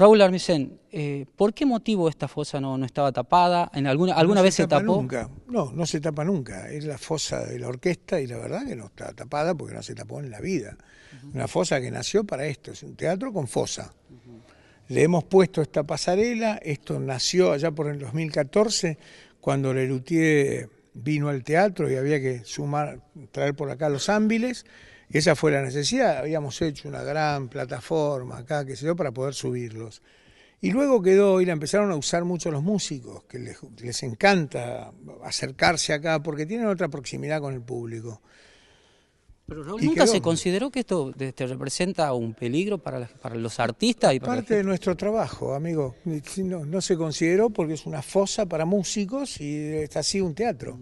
Raúl Armisen, eh, ¿por qué motivo esta fosa no, estaba tapada? ¿En alguna, ¿Alguna vez se, tapó? No, no se tapa nunca. Es la fosa de la orquesta y la verdad que no está tapada porque no se tapó en la vida. Una fosa que nació para esto, es un teatro con fosa. Le hemos puesto esta pasarela, esto nació allá por el 2014, cuando Lerutier vino al teatro y había que sumar, traer por acá los ámbiles esa fue la necesidad. Habíamos hecho una gran plataforma acá, qué sé yo, para poder subirlos. Y luego quedó, y la empezaron a usar mucho los músicos, que les, encanta acercarse acá porque tienen otra proximidad con el público. Pero ¿nunca se consideró que esto este, representa un peligro para, los artistas? Y Parte de nuestro trabajo, amigo. no, se consideró porque es una fosa para músicos y está así un teatro.